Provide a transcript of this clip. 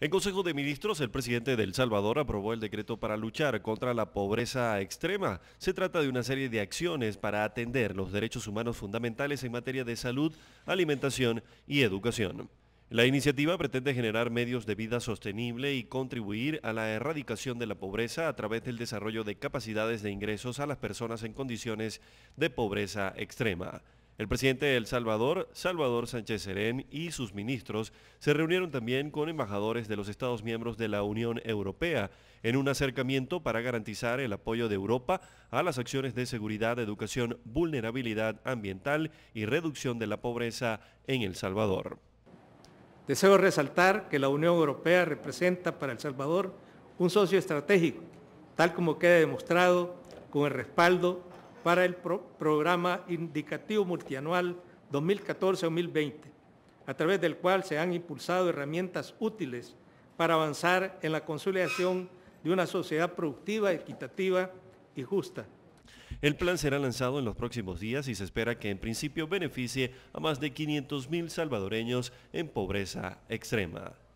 En Consejo de Ministros, el presidente de El Salvador aprobó el decreto para luchar contra la pobreza extrema. Se trata de una serie de acciones para atender los derechos humanos fundamentales en materia de salud, alimentación y educación. La iniciativa pretende generar medios de vida sostenible y contribuir a la erradicación de la pobreza a través del desarrollo de capacidades de ingresos a las personas en condiciones de pobreza extrema. El presidente de El Salvador, Salvador Sánchez Serén, y sus ministros se reunieron también con embajadores de los Estados miembros de la Unión Europea en un acercamiento para garantizar el apoyo de Europa a las acciones de seguridad, educación, vulnerabilidad ambiental y reducción de la pobreza en El Salvador. Deseo resaltar que la Unión Europea representa para El Salvador un socio estratégico, tal como queda demostrado con el respaldo para el programa indicativo multianual 2014-2020, a través del cual se han impulsado herramientas útiles para avanzar en la consolidación de una sociedad productiva, equitativa y justa. El plan será lanzado en los próximos días y se espera que en principio beneficie a más de 500 mil salvadoreños en pobreza extrema.